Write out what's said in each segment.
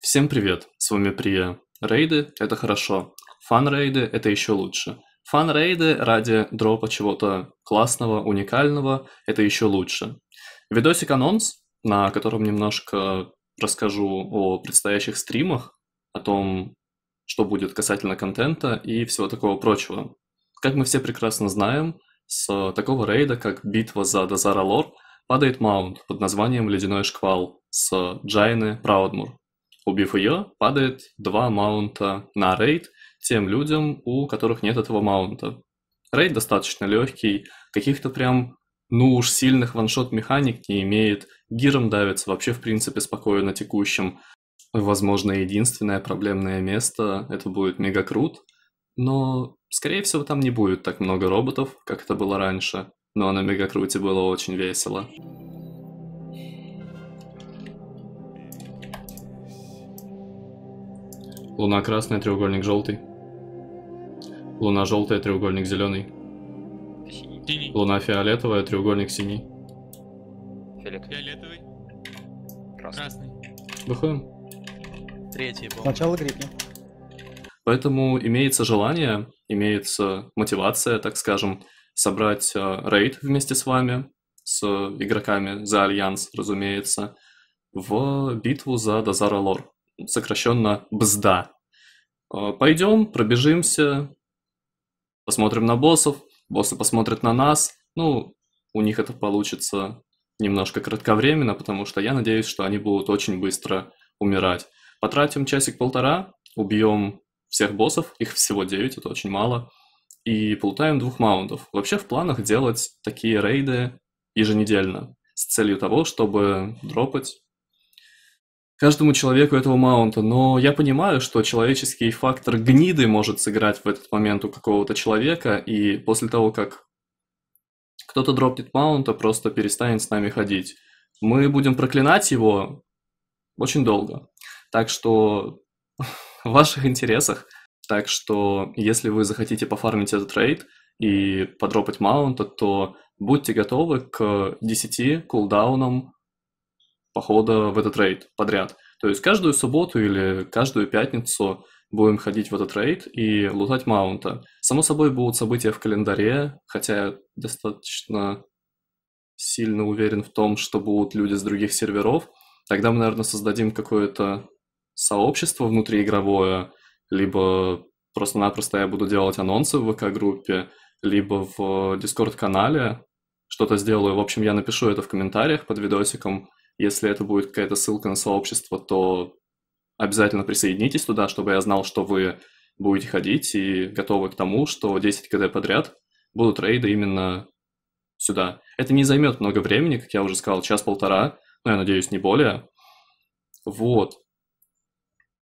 Всем привет, с вами Прия. Рейды – это хорошо, фан-рейды – это еще лучше. Фан-рейды ради дропа чего-то классного, уникального – это еще лучше. Видосик-анонс, на котором немножко расскажу о предстоящих стримах, о том, что будет касательно контента и всего такого прочего. Как мы все прекрасно знаем, с такого рейда, как битва за Дозара Лор, падает маунт под названием «Ледяной шквал» с Джайны Праудмур. Убив ее, падает два маунта на рейд тем людям, у которых нет этого маунта. Рейд достаточно легкий, каких-то прям, ну уж сильных ваншот механик не имеет, гиром давится вообще в принципе спокойно текущим. Возможно, единственное проблемное место – это будет мегакрут, но, скорее всего, там не будет так много роботов, как это было раньше, но на мегакруте было очень весело. Луна красная, треугольник желтый. Луна желтая, треугольник зеленый. Синий. Луна фиолетовая, треугольник синий. Фиолетовый. Красный. Красный. Выходим. Третий был. Начало гриппи. Поэтому имеется желание, имеется мотивация, так скажем, собрать э, рейд вместе с вами, с игроками за Альянс, разумеется, в битву за Дозара Лор сокращенно БЗДА. Э, Пойдем, пробежимся, посмотрим на боссов, боссы посмотрят на нас. Ну, у них это получится немножко кратковременно, потому что я надеюсь, что они будут очень быстро умирать. Потратим часик-полтора, убьем всех боссов, их всего 9, это очень мало, и получаем двух маунтов. Вообще в планах делать такие рейды еженедельно с целью того, чтобы дропать каждому человеку этого маунта, но я понимаю, что человеческий фактор гниды может сыграть в этот момент у какого-то человека, и после того, как кто-то дропнет маунта, просто перестанет с нами ходить. Мы будем проклинать его очень долго. Так что в ваших интересах. Так что если вы захотите пофармить этот рейд и подропать маунта, то будьте готовы к 10 кулдаунам похода в этот рейд подряд. То есть каждую субботу или каждую пятницу будем ходить в этот рейд и лутать маунта. Само собой будут события в календаре, хотя я достаточно сильно уверен в том, что будут люди с других серверов. Тогда мы, наверное, создадим какое-то сообщество внутриигровое, либо просто-напросто я буду делать анонсы в ВК-группе, либо в дискорд канале что-то сделаю. В общем, я напишу это в комментариях под видосиком, если это будет какая-то ссылка на сообщество, то обязательно присоединитесь туда, чтобы я знал, что вы будете ходить и готовы к тому, что 10 КД подряд будут рейды именно сюда. Это не займет много времени, как я уже сказал, час-полтора, но я надеюсь, не более. Вот.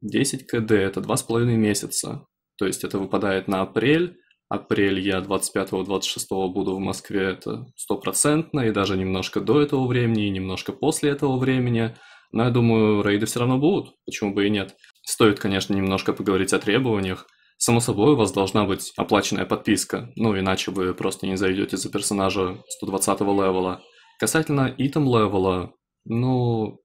10 КД – это 2,5 месяца. То есть это выпадает на апрель, апрель я 25-26 буду в Москве, это стопроцентно, и даже немножко до этого времени, и немножко после этого времени. Но я думаю, рейды все равно будут, почему бы и нет. Стоит, конечно, немножко поговорить о требованиях. Само собой, у вас должна быть оплаченная подписка, ну иначе вы просто не зайдете за персонажа 120 левела. Касательно итем левела, ну,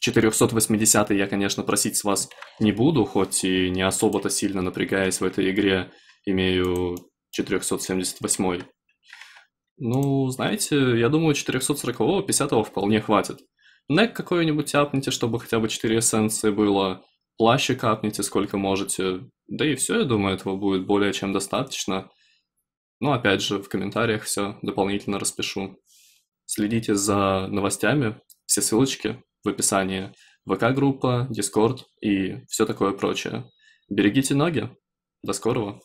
480 я, конечно, просить с вас не буду, хоть и не особо-то сильно напрягаясь в этой игре, имею 478. Ну, знаете, я думаю, 440-го, 50 вполне хватит. Нек какой-нибудь апните, чтобы хотя бы 4 эссенции было. Плащи капните, сколько можете. Да и все, я думаю, этого будет более чем достаточно. Ну, опять же, в комментариях все дополнительно распишу. Следите за новостями, все ссылочки в описании. ВК-группа, Дискорд и все такое прочее. Берегите ноги. До скорого.